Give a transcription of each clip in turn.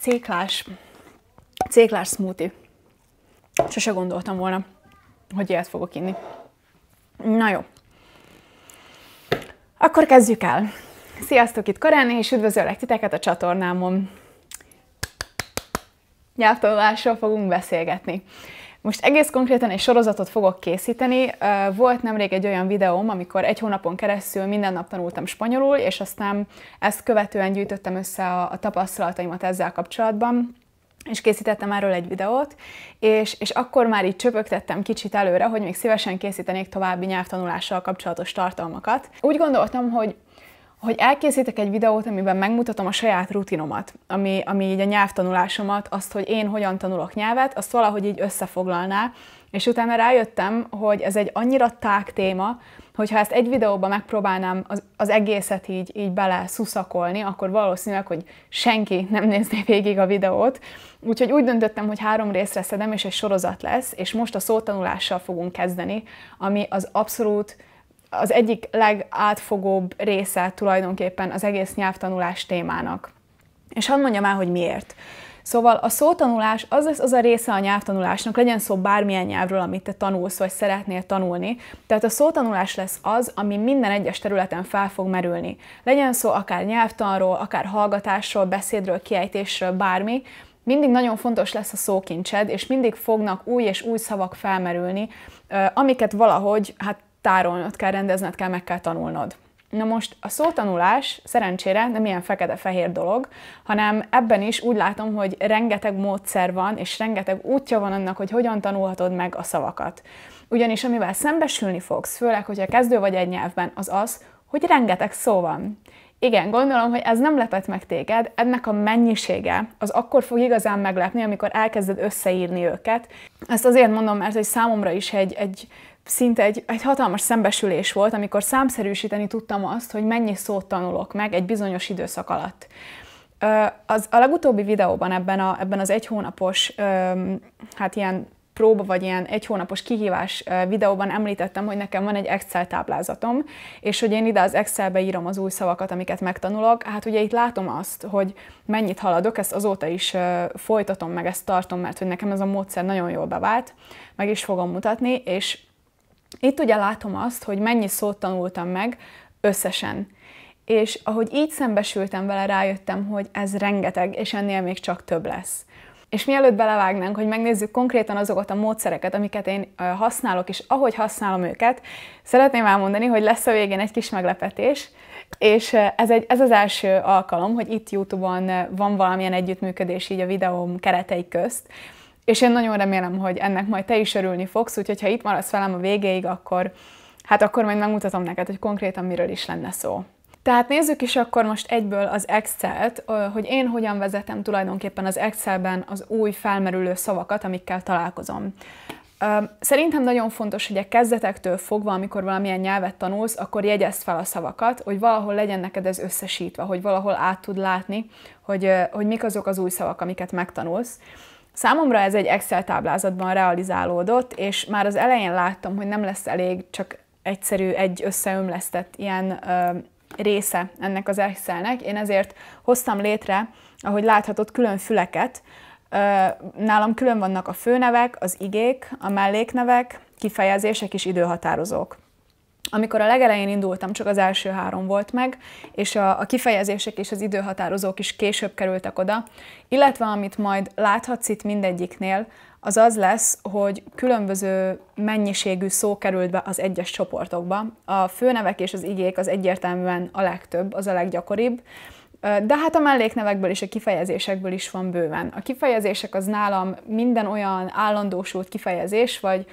céklás, céklás smoothie. Sose gondoltam volna, hogy ilyet fogok inni. Na jó. Akkor kezdjük el. Sziasztok, itt Karán, és üdvözöllek titeket a csatornámon. Nyelvtanulásról fogunk beszélgetni. Most egész konkrétan egy sorozatot fogok készíteni. Volt nemrég egy olyan videóm, amikor egy hónapon keresztül minden nap tanultam spanyolul, és aztán ezt követően gyűjtöttem össze a, tapasztalataimat ezzel kapcsolatban és készítettem erről egy videót, és, és akkor már így csöpögtettem kicsit előre, hogy még szívesen készítenék további nyelvtanulással kapcsolatos tartalmakat. Úgy gondoltam, hogy hogy elkészítek egy videót, amiben megmutatom a saját rutinomat, ami, ami így a nyelvtanulásomat, azt, hogy én hogyan tanulok nyelvet, azt valahogy így összefoglalná, és utána rájöttem, hogy ez egy annyira tág téma, hogyha ezt egy videóban megpróbálnám az, az egészet így, így bele szuszakolni, akkor valószínűleg, hogy senki nem nézné végig a videót. Úgyhogy úgy döntöttem, hogy három részre szedem, és egy sorozat lesz, és most a szótanulással fogunk kezdeni, ami az abszolút az egyik legátfogóbb része tulajdonképpen az egész nyelvtanulás témának. És hadd mondjam el, hogy miért. Szóval a szótanulás az lesz az a része a nyelvtanulásnak, legyen szó bármilyen nyelvről, amit te tanulsz, vagy szeretnél tanulni. Tehát a szótanulás lesz az, ami minden egyes területen fel fog merülni. Legyen szó akár nyelvtanról, akár hallgatásról, beszédről, kiejtésről, bármi, mindig nagyon fontos lesz a szókincsed, és mindig fognak új és új szavak felmerülni, amiket valahogy hát tárolnod kell, rendezned kell, meg kell tanulnod. Na most a szótanulás szerencsére nem ilyen fekete-fehér dolog, hanem ebben is úgy látom, hogy rengeteg módszer van, és rengeteg útja van annak, hogy hogyan tanulhatod meg a szavakat. Ugyanis amivel szembesülni fogsz, főleg, hogyha kezdő vagy egy nyelvben, az az, hogy rengeteg szó van. Igen, gondolom, hogy ez nem lepett meg téged, ennek a mennyisége az akkor fog igazán meglepni, amikor elkezded összeírni őket. Ezt azért mondom, mert hogy számomra is egy, egy szinte egy, egy hatalmas szembesülés volt, amikor számszerűsíteni tudtam azt, hogy mennyi szót tanulok meg egy bizonyos időszak alatt. Az, a legutóbbi videóban ebben, a, ebben az egy hónapos, hát ilyen próba vagy ilyen egy hónapos kihívás videóban említettem, hogy nekem van egy Excel táblázatom, és hogy én ide az Excelbe írom az új szavakat, amiket megtanulok. Hát ugye itt látom azt, hogy mennyit haladok, ezt azóta is folytatom, meg ezt tartom, mert hogy nekem ez a módszer nagyon jól bevált, meg is fogom mutatni, és itt ugye látom azt, hogy mennyi szót tanultam meg összesen. És ahogy így szembesültem vele, rájöttem, hogy ez rengeteg, és ennél még csak több lesz. És mielőtt belevágnánk, hogy megnézzük konkrétan azokat a módszereket, amiket én használok, és ahogy használom őket, szeretném elmondani, hogy lesz a végén egy kis meglepetés, és ez, egy, ez az első alkalom, hogy itt YouTube-on van valamilyen együttműködés így a videóm keretei közt, és én nagyon remélem, hogy ennek majd te is örülni fogsz, úgyhogy ha itt maradsz velem a végéig, akkor hát akkor majd megmutatom neked, hogy konkrétan miről is lenne szó. Tehát nézzük is akkor most egyből az Excel-t, hogy én hogyan vezetem tulajdonképpen az Excelben az új felmerülő szavakat, amikkel találkozom. Szerintem nagyon fontos, hogy a kezdetektől fogva, amikor valamilyen nyelvet tanulsz, akkor jegyezd fel a szavakat, hogy valahol legyen neked ez összesítve, hogy valahol át tud látni, hogy, hogy mik azok az új szavak, amiket megtanulsz. Számomra ez egy Excel táblázatban realizálódott, és már az elején láttam, hogy nem lesz elég csak egyszerű, egy összeömlesztett ilyen ö, része ennek az Excelnek. Én ezért hoztam létre, ahogy láthatod, külön füleket. Ö, nálam külön vannak a főnevek, az igék, a melléknevek, kifejezések és időhatározók. Amikor a legelején indultam, csak az első három volt meg, és a, a kifejezések és az időhatározók is később kerültek oda, illetve amit majd láthatsz itt mindegyiknél, az az lesz, hogy különböző mennyiségű szó került be az egyes csoportokba. A főnevek és az igék az egyértelműen a legtöbb, az a leggyakoribb, de hát a melléknevekből és a kifejezésekből is van bőven. A kifejezések az nálam minden olyan állandósult kifejezés, vagy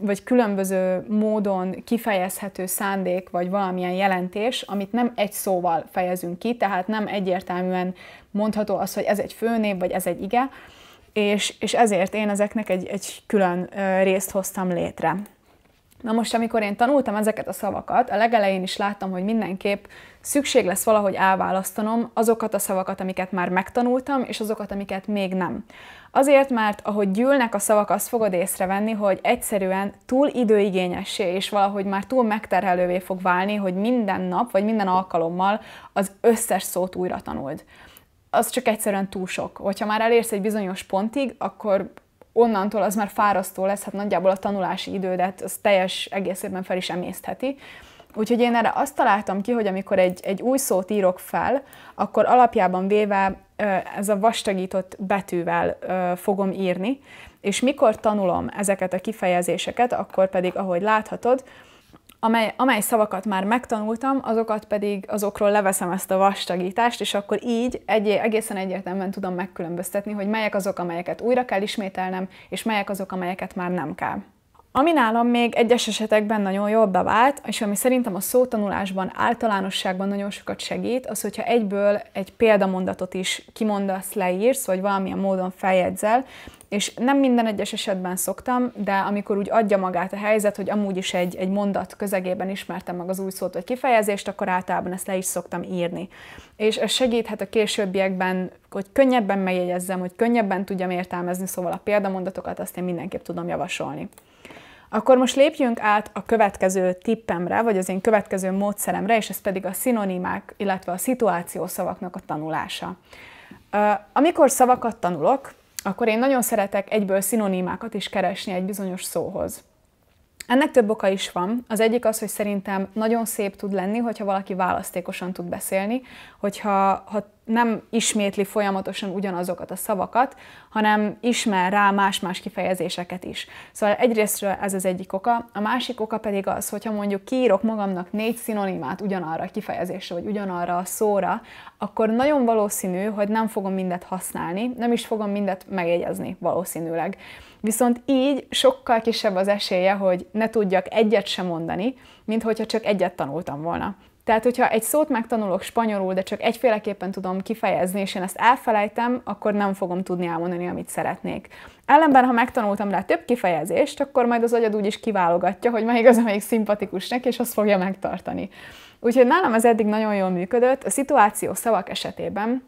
vagy különböző módon kifejezhető szándék, vagy valamilyen jelentés, amit nem egy szóval fejezünk ki, tehát nem egyértelműen mondható az, hogy ez egy főnév, vagy ez egy ige, és, és ezért én ezeknek egy, egy külön részt hoztam létre. Na most, amikor én tanultam ezeket a szavakat, a legelején is láttam, hogy mindenképp szükség lesz valahogy elválasztanom azokat a szavakat, amiket már megtanultam, és azokat, amiket még nem. Azért, mert ahogy gyűlnek a szavak, azt fogod észrevenni, hogy egyszerűen túl időigényessé és valahogy már túl megterhelővé fog válni, hogy minden nap vagy minden alkalommal az összes szót újra tanuld az csak egyszerűen túl sok. Hogyha már elérsz egy bizonyos pontig, akkor onnantól az már fárasztó lesz, hát nagyjából a tanulási idődet hát az teljes egészében fel is emésztheti. Úgyhogy én erre azt találtam ki, hogy amikor egy, egy új szót írok fel, akkor alapjában véve ez a vastagított betűvel fogom írni, és mikor tanulom ezeket a kifejezéseket, akkor pedig, ahogy láthatod, amely, amely szavakat már megtanultam, azokat pedig azokról leveszem ezt a vastagítást, és akkor így egy, egészen egyértelműen tudom megkülönböztetni, hogy melyek azok, amelyeket újra kell ismételnem, és melyek azok, amelyeket már nem kell. Ami nálam még egyes esetekben nagyon jól bevált, és ami szerintem a szótanulásban általánosságban nagyon sokat segít, az, hogyha egyből egy példamondatot is kimondasz, leírsz, vagy valamilyen módon feljegyzel, és nem minden egyes esetben szoktam, de amikor úgy adja magát a helyzet, hogy amúgy is egy, egy mondat közegében ismertem meg az új szót vagy kifejezést, akkor általában ezt le is szoktam írni. És ez segíthet a későbbiekben, hogy könnyebben megjegyezzem, hogy könnyebben tudjam értelmezni, szóval a példamondatokat azt én mindenképp tudom javasolni. Akkor most lépjünk át a következő tippemre, vagy az én következő módszeremre, és ez pedig a szinonimák, illetve a szituáció szavaknak a tanulása. Amikor szavakat tanulok, akkor én nagyon szeretek egyből szinonímákat is keresni egy bizonyos szóhoz. Ennek több oka is van. Az egyik az, hogy szerintem nagyon szép tud lenni, hogyha valaki választékosan tud beszélni, hogyha ha nem ismétli folyamatosan ugyanazokat a szavakat, hanem ismer rá más-más kifejezéseket is. Szóval egyrészt ez az egyik oka, a másik oka pedig az, hogyha mondjuk kiírok magamnak négy szinonimát ugyanarra a kifejezésre, vagy ugyanarra a szóra, akkor nagyon valószínű, hogy nem fogom mindet használni, nem is fogom mindet megjegyezni valószínűleg. Viszont így sokkal kisebb az esélye, hogy ne tudjak egyet sem mondani, mint hogyha csak egyet tanultam volna. Tehát, hogyha egy szót megtanulok spanyolul, de csak egyféleképpen tudom kifejezni, és én ezt elfelejtem, akkor nem fogom tudni elmondani, amit szeretnék. Ellenben, ha megtanultam rá több kifejezést, akkor majd az agyad úgy is kiválogatja, hogy melyik az, amelyik szimpatikus neki, és azt fogja megtartani. Úgyhogy nálam ez eddig nagyon jól működött, a szituáció szavak esetében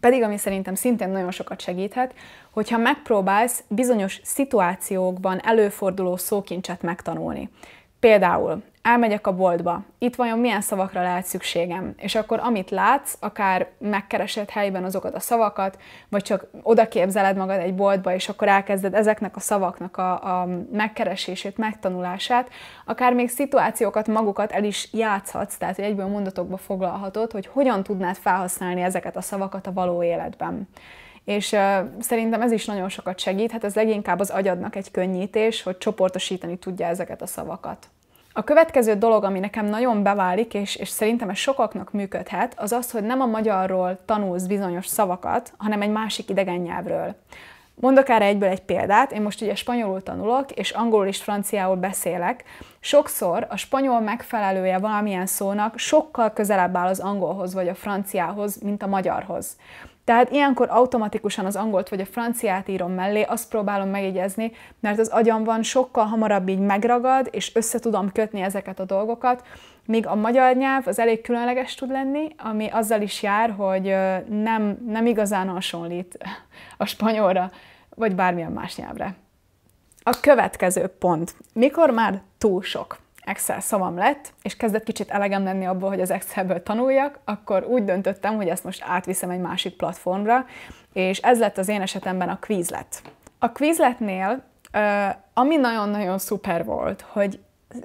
pedig, ami szerintem szintén nagyon sokat segíthet, hogyha megpróbálsz bizonyos szituációkban előforduló szókincset megtanulni. Például elmegyek a boltba, itt vajon milyen szavakra lehet szükségem, és akkor amit látsz, akár megkeresed helyben azokat a szavakat, vagy csak oda képzeled magad egy boltba, és akkor elkezded ezeknek a szavaknak a, a megkeresését, megtanulását, akár még szituációkat magukat el is játszhatsz, tehát hogy egyből mondatokba foglalhatod, hogy hogyan tudnád felhasználni ezeket a szavakat a való életben és uh, szerintem ez is nagyon sokat segít, hát ez leginkább az agyadnak egy könnyítés, hogy csoportosítani tudja ezeket a szavakat. A következő dolog, ami nekem nagyon beválik, és, és szerintem ez sokaknak működhet, az az, hogy nem a magyarról tanulsz bizonyos szavakat, hanem egy másik idegen nyelvről. Mondok erre egyből egy példát, én most ugye spanyolul tanulok, és angolul és franciául beszélek. Sokszor a spanyol megfelelője valamilyen szónak sokkal közelebb áll az angolhoz vagy a franciához, mint a magyarhoz. Tehát ilyenkor automatikusan az angolt vagy a franciát írom mellé, azt próbálom megjegyezni, mert az agyamban sokkal hamarabb így megragad, és össze tudom kötni ezeket a dolgokat, míg a magyar nyelv az elég különleges tud lenni, ami azzal is jár, hogy nem, nem igazán hasonlít a spanyolra vagy bármilyen más nyelvre. A következő pont. Mikor már túl sok Excel szavam lett, és kezdett kicsit elegem lenni abból, hogy az Excelből tanuljak, akkor úgy döntöttem, hogy ezt most átviszem egy másik platformra, és ez lett az én esetemben a Quizlet. A Quizletnél, ami nagyon-nagyon szuper volt, hogy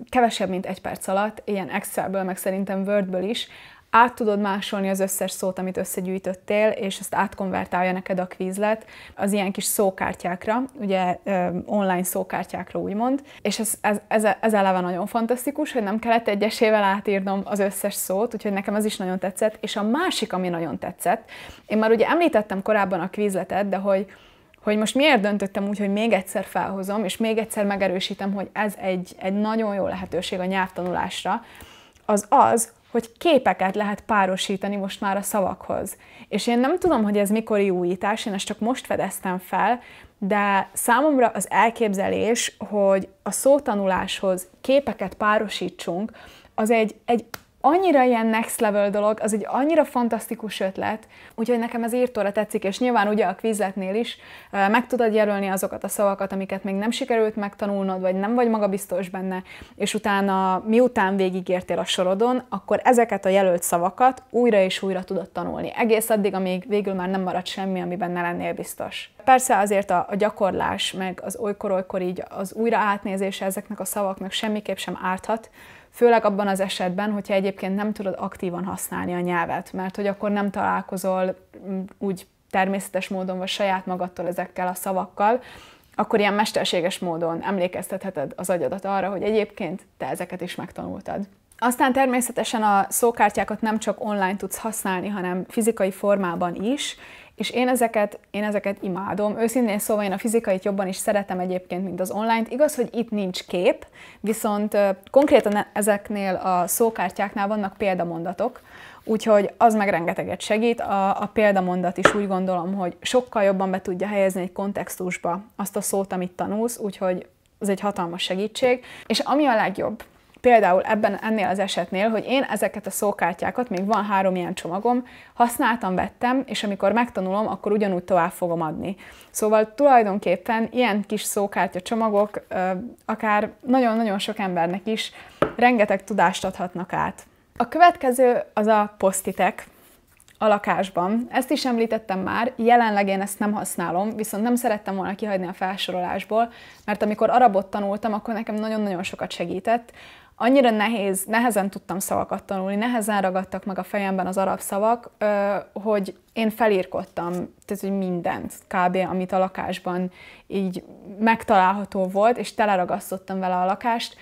kevesebb, mint egy perc alatt, ilyen Excelből, meg szerintem Wordből is, át tudod másolni az összes szót, amit összegyűjtöttél, és ezt átkonvertálja neked a kvízlet az ilyen kis szókártyákra, ugye online szókártyákra úgymond, és ez, ez, ez, ez eleve nagyon fantasztikus, hogy nem kellett egyesével átírnom az összes szót, úgyhogy nekem ez is nagyon tetszett, és a másik, ami nagyon tetszett, én már ugye említettem korábban a kvízletet, de hogy hogy most miért döntöttem úgy, hogy még egyszer felhozom, és még egyszer megerősítem, hogy ez egy, egy nagyon jó lehetőség a nyelvtanulásra, az az, hogy képeket lehet párosítani most már a szavakhoz. És én nem tudom, hogy ez mikori újítás, én ezt csak most fedeztem fel, de számomra az elképzelés, hogy a szótanuláshoz képeket párosítsunk, az egy, egy annyira ilyen next level dolog, az egy annyira fantasztikus ötlet, úgyhogy nekem ez írtóra tetszik, és nyilván ugye a quizletnél is meg tudod jelölni azokat a szavakat, amiket még nem sikerült megtanulnod, vagy nem vagy magabiztos benne, és utána, miután végigértél a sorodon, akkor ezeket a jelölt szavakat újra és újra tudod tanulni. Egész addig, amíg végül már nem marad semmi, amiben ne lennél biztos. Persze azért a, a gyakorlás, meg az olykor-olykor így az újra átnézése ezeknek a szavaknak semmiképp sem árthat, Főleg abban az esetben, hogyha egyébként nem tudod aktívan használni a nyelvet, mert hogy akkor nem találkozol mm, úgy természetes módon, vagy saját magadtól ezekkel a szavakkal, akkor ilyen mesterséges módon emlékeztetheted az agyadat arra, hogy egyébként te ezeket is megtanultad. Aztán természetesen a szókártyákat nem csak online tudsz használni, hanem fizikai formában is, és én ezeket, én ezeket imádom. Őszintén szóval én a fizikait jobban is szeretem egyébként, mint az online-t. Igaz, hogy itt nincs kép, viszont konkrétan e- ezeknél a szókártyáknál vannak példamondatok, Úgyhogy az meg rengeteget segít. A, a példamondat is úgy gondolom, hogy sokkal jobban be tudja helyezni egy kontextusba azt a szót, amit tanulsz, úgyhogy ez egy hatalmas segítség. És ami a legjobb, Például ebben, ennél az esetnél, hogy én ezeket a szókártyákat, még van három ilyen csomagom, használtam, vettem, és amikor megtanulom, akkor ugyanúgy tovább fogom adni. Szóval tulajdonképpen ilyen kis szókártya csomagok akár nagyon-nagyon sok embernek is rengeteg tudást adhatnak át. A következő az a posztitek a lakásban. Ezt is említettem már, jelenleg én ezt nem használom, viszont nem szerettem volna kihagyni a felsorolásból, mert amikor arabot tanultam, akkor nekem nagyon-nagyon sokat segített annyira nehéz, nehezen tudtam szavakat tanulni, nehezen ragadtak meg a fejemben az arab szavak, hogy én felírkodtam tehát, hogy mindent kb. amit a lakásban így megtalálható volt, és teleragasztottam vele a lakást.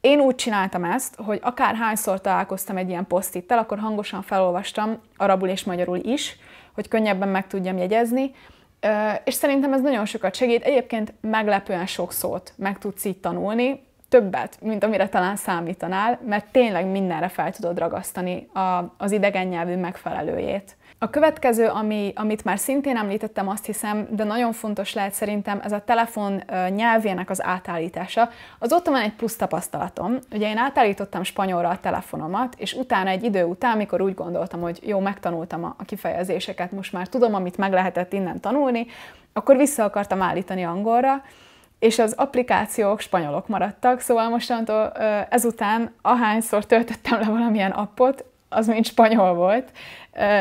Én úgy csináltam ezt, hogy akár hányszor találkoztam egy ilyen posztittel, akkor hangosan felolvastam arabul és magyarul is, hogy könnyebben meg tudjam jegyezni, és szerintem ez nagyon sokat segít. Egyébként meglepően sok szót meg tudsz így tanulni, többet, mint amire talán számítanál, mert tényleg mindenre fel tudod ragasztani a, az idegen nyelvű megfelelőjét. A következő, ami, amit már szintén említettem, azt hiszem, de nagyon fontos lehet szerintem, ez a telefon nyelvének az átállítása. Azóta van egy plusz tapasztalatom. Ugye én átállítottam spanyolra a telefonomat, és utána egy idő után, mikor úgy gondoltam, hogy jó, megtanultam a kifejezéseket, most már tudom, amit meg lehetett innen tanulni, akkor vissza akartam állítani angolra, és az applikációk spanyolok maradtak, szóval mostantól ezután ahányszor töltöttem le valamilyen appot, az mind spanyol volt.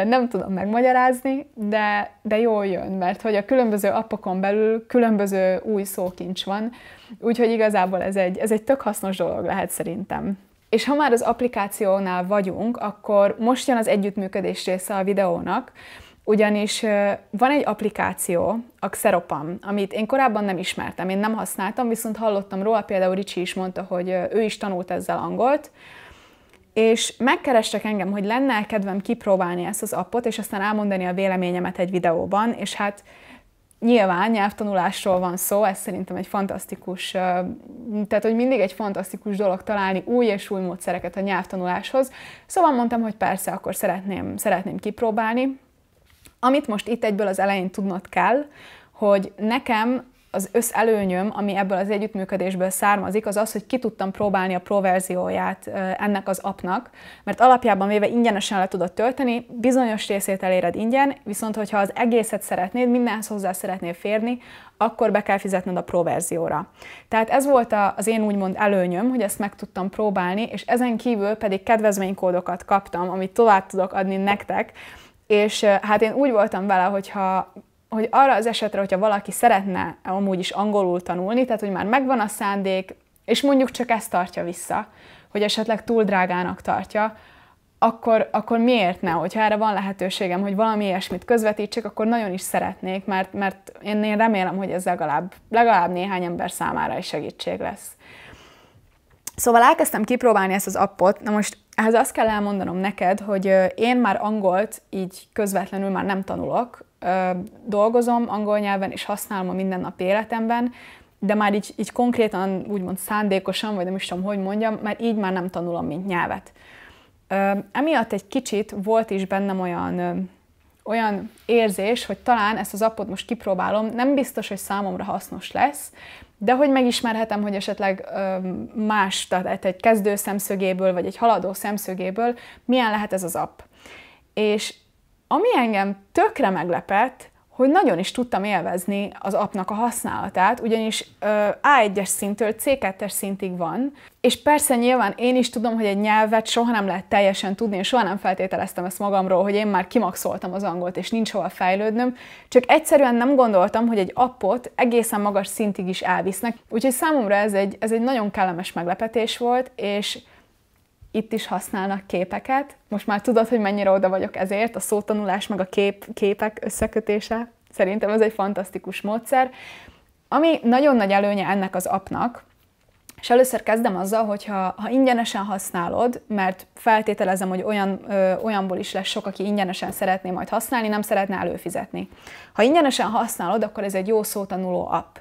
Nem tudom megmagyarázni, de, de jól jön, mert hogy a különböző appokon belül különböző új szókincs van, úgyhogy igazából ez egy, ez egy tök hasznos dolog lehet szerintem. És ha már az applikációnál vagyunk, akkor most jön az együttműködés része a videónak, ugyanis van egy applikáció, a Xeropam, amit én korábban nem ismertem, én nem használtam, viszont hallottam róla, például Ricsi is mondta, hogy ő is tanult ezzel angolt, és megkerestek engem, hogy lenne -e kedvem kipróbálni ezt az appot, és aztán elmondani a véleményemet egy videóban, és hát nyilván nyelvtanulásról van szó, ez szerintem egy fantasztikus, tehát hogy mindig egy fantasztikus dolog találni új és új módszereket a nyelvtanuláshoz. Szóval mondtam, hogy persze, akkor szeretném, szeretném kipróbálni, amit most itt egyből az elején tudnod kell, hogy nekem az összelőnyöm, ami ebből az együttműködésből származik, az az, hogy ki tudtam próbálni a proverzióját ennek az apnak, mert alapjában véve ingyenesen le tudod tölteni, bizonyos részét eléred ingyen, viszont hogyha az egészet szeretnéd, mindenhez hozzá szeretnél férni, akkor be kell fizetned a proverzióra. Tehát ez volt az én úgymond előnyöm, hogy ezt meg tudtam próbálni, és ezen kívül pedig kedvezménykódokat kaptam, amit tovább tudok adni nektek, és hát én úgy voltam vele, hogyha hogy arra az esetre, hogyha valaki szeretne amúgy is angolul tanulni, tehát hogy már megvan a szándék, és mondjuk csak ezt tartja vissza, hogy esetleg túl drágának tartja, akkor, akkor miért ne? Hogyha erre van lehetőségem, hogy valami ilyesmit közvetítsek, akkor nagyon is szeretnék, mert, mert én, én remélem, hogy ez legalább, legalább néhány ember számára is segítség lesz. Szóval elkezdtem kipróbálni ezt az appot, na most ehhez azt kell elmondanom neked, hogy én már angolt így közvetlenül már nem tanulok, dolgozom angol nyelven, és használom a mindennapi életemben, de már így, így konkrétan, úgymond szándékosan, vagy nem is tudom, hogy mondjam, mert így már nem tanulom, mint nyelvet. Emiatt egy kicsit volt is bennem olyan olyan érzés, hogy talán ezt az appot most kipróbálom, nem biztos, hogy számomra hasznos lesz, de hogy megismerhetem, hogy esetleg más, tehát egy kezdő szemszögéből, vagy egy haladó szemszögéből, milyen lehet ez az app. És ami engem tökre meglepett, hogy nagyon is tudtam élvezni az apnak a használatát, ugyanis A1-es szintől C2-es szintig van, és persze nyilván én is tudom, hogy egy nyelvet soha nem lehet teljesen tudni, és soha nem feltételeztem ezt magamról, hogy én már kimaxoltam az angolt, és nincs hova fejlődnöm, csak egyszerűen nem gondoltam, hogy egy appot egészen magas szintig is elvisznek, úgyhogy számomra ez egy, ez egy nagyon kellemes meglepetés volt, és itt is használnak képeket. Most már tudod, hogy mennyire oda vagyok ezért, a szótanulás meg a kép, képek összekötése. Szerintem ez egy fantasztikus módszer. Ami nagyon nagy előnye ennek az apnak, és először kezdem azzal, hogy ha, ha ingyenesen használod, mert feltételezem, hogy olyan, ö, olyanból is lesz sok, aki ingyenesen szeretné majd használni, nem szeretne előfizetni. Ha ingyenesen használod, akkor ez egy jó szótanuló app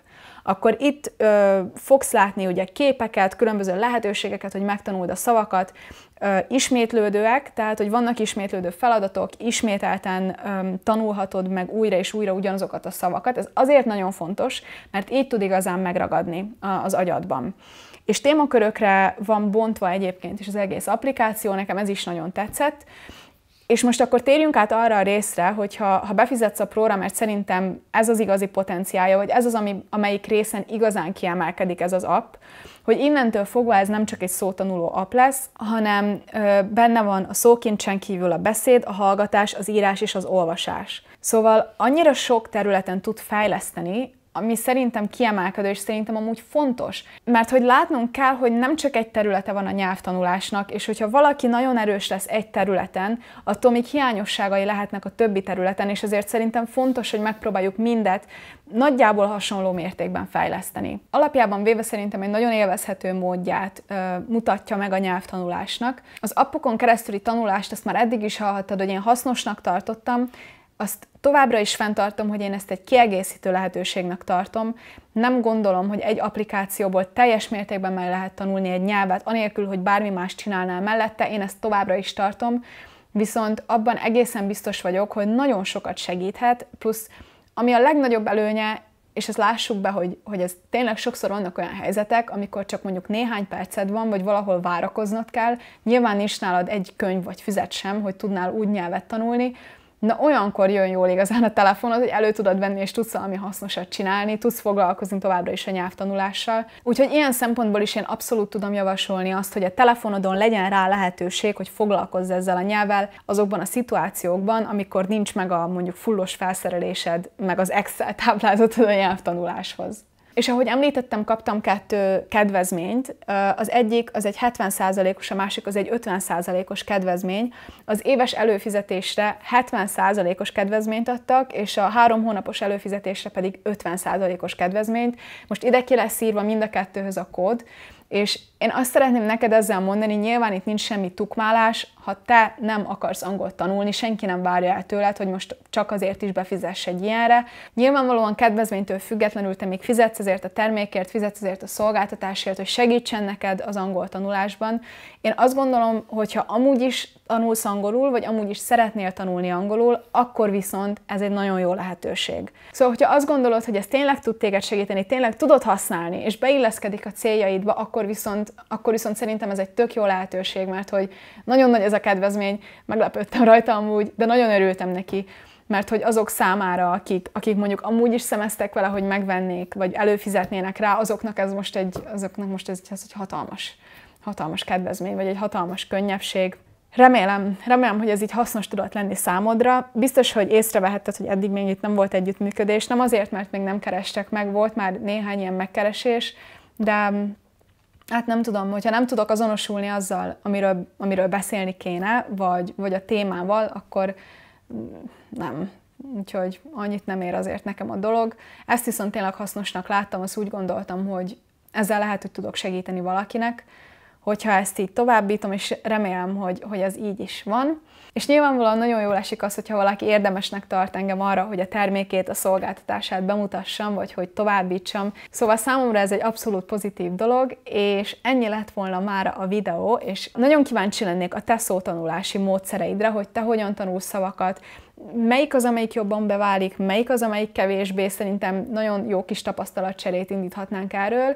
akkor itt ö, fogsz látni ugye képeket, különböző lehetőségeket, hogy megtanuld a szavakat, ö, ismétlődőek, tehát hogy vannak ismétlődő feladatok, ismételten ö, tanulhatod meg újra és újra ugyanazokat a szavakat. Ez azért nagyon fontos, mert így tud igazán megragadni az agyadban. És témakörökre van bontva egyébként is az egész applikáció, nekem ez is nagyon tetszett. És most akkor térjünk át arra a részre, hogy ha, ha befizetsz a próra, mert szerintem ez az igazi potenciája, vagy ez az, ami, amelyik részen igazán kiemelkedik ez az app, hogy innentől fogva ez nem csak egy szótanuló app lesz, hanem ö, benne van a szókincsen kívül a beszéd, a hallgatás, az írás és az olvasás. Szóval annyira sok területen tud fejleszteni, ami szerintem kiemelkedő, és szerintem amúgy fontos. Mert hogy látnunk kell, hogy nem csak egy területe van a nyelvtanulásnak, és hogyha valaki nagyon erős lesz egy területen, attól még hiányosságai lehetnek a többi területen, és ezért szerintem fontos, hogy megpróbáljuk mindet nagyjából hasonló mértékben fejleszteni. Alapjában véve szerintem egy nagyon élvezhető módját ö, mutatja meg a nyelvtanulásnak. Az appokon keresztüli tanulást, ezt már eddig is hallhattad, hogy én hasznosnak tartottam, azt továbbra is fenntartom, hogy én ezt egy kiegészítő lehetőségnek tartom. Nem gondolom, hogy egy applikációból teljes mértékben meg lehet tanulni egy nyelvet, anélkül, hogy bármi más csinálnál mellette, én ezt továbbra is tartom, viszont abban egészen biztos vagyok, hogy nagyon sokat segíthet, plusz ami a legnagyobb előnye, és ezt lássuk be, hogy, hogy ez tényleg sokszor vannak olyan helyzetek, amikor csak mondjuk néhány perced van, vagy valahol várakoznod kell, nyilván nincs nálad egy könyv vagy füzet sem, hogy tudnál úgy nyelvet tanulni, Na olyankor jön jól igazán a telefonod, hogy elő tudod venni és tudsz valami hasznosat csinálni, tudsz foglalkozni továbbra is a nyelvtanulással. Úgyhogy ilyen szempontból is én abszolút tudom javasolni azt, hogy a telefonodon legyen rá lehetőség, hogy foglalkozz ezzel a nyelvvel azokban a szituációkban, amikor nincs meg a mondjuk fullos felszerelésed, meg az Excel táblázatod a nyelvtanuláshoz. És ahogy említettem, kaptam kettő kedvezményt. Az egyik az egy 70%-os, a másik az egy 50%-os kedvezmény. Az éves előfizetésre 70%-os kedvezményt adtak, és a három hónapos előfizetésre pedig 50%-os kedvezményt. Most ide ki lesz írva mind a kettőhöz a kód, és én azt szeretném neked ezzel mondani, nyilván itt nincs semmi tukmálás, ha te nem akarsz angolt tanulni, senki nem várja el tőled, hogy most csak azért is befizess egy ilyenre. Nyilvánvalóan kedvezménytől függetlenül te még fizetsz ezért a termékért, fizetsz ezért a szolgáltatásért, hogy segítsen neked az angol tanulásban. Én azt gondolom, hogyha amúgy is tanulsz angolul, vagy amúgy is szeretnél tanulni angolul, akkor viszont ez egy nagyon jó lehetőség. Szóval, hogyha azt gondolod, hogy ez tényleg tud téged segíteni, tényleg tudod használni, és beilleszkedik a céljaidba, akkor viszont, akkor viszont szerintem ez egy tök jó lehetőség, mert hogy nagyon nagy ez a kedvezmény, meglepődtem rajta amúgy, de nagyon örültem neki mert hogy azok számára, akik, akik mondjuk amúgy is szemeztek vele, hogy megvennék, vagy előfizetnének rá, azoknak ez most egy, azoknak most ez, ez egy hatalmas, hatalmas kedvezmény, vagy egy hatalmas könnyebbség. Remélem, remélem, hogy ez így hasznos tudott lenni számodra. Biztos, hogy észrevehetted, hogy eddig még itt nem volt együttműködés, nem azért, mert még nem kerestek meg, volt már néhány ilyen megkeresés, de mm, hát nem tudom, hogyha nem tudok azonosulni azzal, amiről, amiről beszélni kéne, vagy, vagy a témával, akkor mm, nem, úgyhogy annyit nem ér azért nekem a dolog. Ezt viszont tényleg hasznosnak láttam, azt úgy gondoltam, hogy ezzel lehet, hogy tudok segíteni valakinek, hogyha ezt így továbbítom, és remélem, hogy, hogy ez így is van. És nyilvánvalóan nagyon jól esik az, hogyha valaki érdemesnek tart engem arra, hogy a termékét, a szolgáltatását bemutassam, vagy hogy továbbítsam. Szóval számomra ez egy abszolút pozitív dolog, és ennyi lett volna már a videó, és nagyon kíváncsi lennék a te szótanulási módszereidre, hogy te hogyan tanulsz szavakat, melyik az, amelyik jobban beválik, melyik az, amelyik kevésbé, szerintem nagyon jó kis tapasztalatcserét indíthatnánk erről,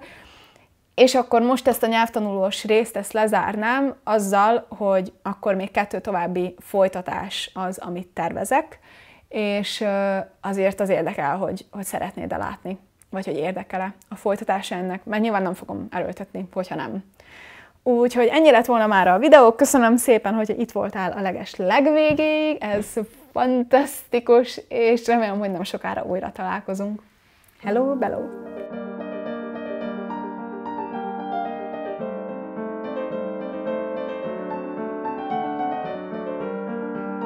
és akkor most ezt a nyelvtanulós részt ezt lezárnám azzal, hogy akkor még kettő további folytatás az, amit tervezek, és azért az érdekel, hogy, hogy szeretnéd-e látni, vagy hogy érdekel-e a folytatása ennek, mert nyilván nem fogom erőltetni, hogyha nem. Úgyhogy ennyi lett volna már a videó. Köszönöm szépen, hogy itt voltál a leges legvégéig. Ez fantasztikus, és remélem, hogy nem sokára újra találkozunk. Hello, bello!